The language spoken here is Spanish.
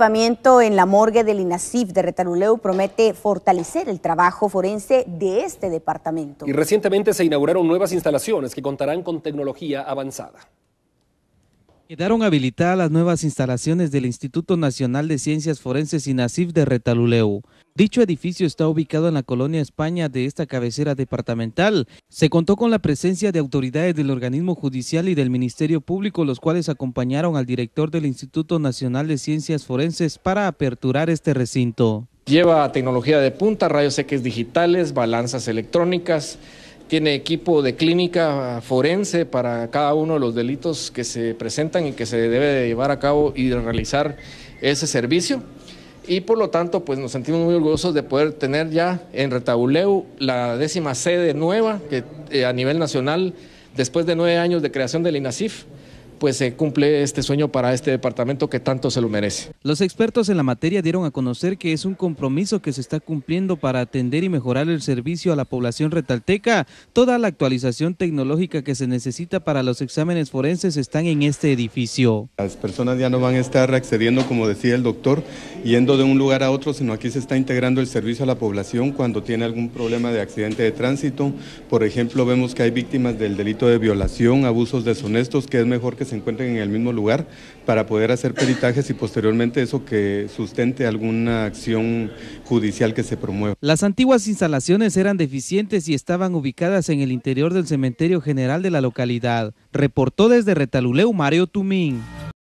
equipamiento en la morgue del INASIF de Retanuleu promete fortalecer el trabajo forense de este departamento. Y recientemente se inauguraron nuevas instalaciones que contarán con tecnología avanzada. Quedaron habilitadas las nuevas instalaciones del Instituto Nacional de Ciencias Forenses y NACIF de Retaluleu. Dicho edificio está ubicado en la colonia España de esta cabecera departamental. Se contó con la presencia de autoridades del organismo judicial y del Ministerio Público, los cuales acompañaron al director del Instituto Nacional de Ciencias Forenses para aperturar este recinto. Lleva tecnología de punta, rayos X digitales, balanzas electrónicas, tiene equipo de clínica forense para cada uno de los delitos que se presentan y que se debe de llevar a cabo y de realizar ese servicio. Y por lo tanto, pues nos sentimos muy orgullosos de poder tener ya en Retabuleu la décima sede nueva que, eh, a nivel nacional después de nueve años de creación del INASIF pues se cumple este sueño para este departamento que tanto se lo merece. Los expertos en la materia dieron a conocer que es un compromiso que se está cumpliendo para atender y mejorar el servicio a la población retalteca. Toda la actualización tecnológica que se necesita para los exámenes forenses están en este edificio. Las personas ya no van a estar accediendo, como decía el doctor, yendo de un lugar a otro, sino aquí se está integrando el servicio a la población cuando tiene algún problema de accidente de tránsito. Por ejemplo, vemos que hay víctimas del delito de violación, abusos deshonestos, que es mejor que se encuentren en el mismo lugar para poder hacer peritajes y posteriormente eso que sustente alguna acción judicial que se promueva. Las antiguas instalaciones eran deficientes y estaban ubicadas en el interior del cementerio general de la localidad. Reportó desde Retaluleu Mario Tumín.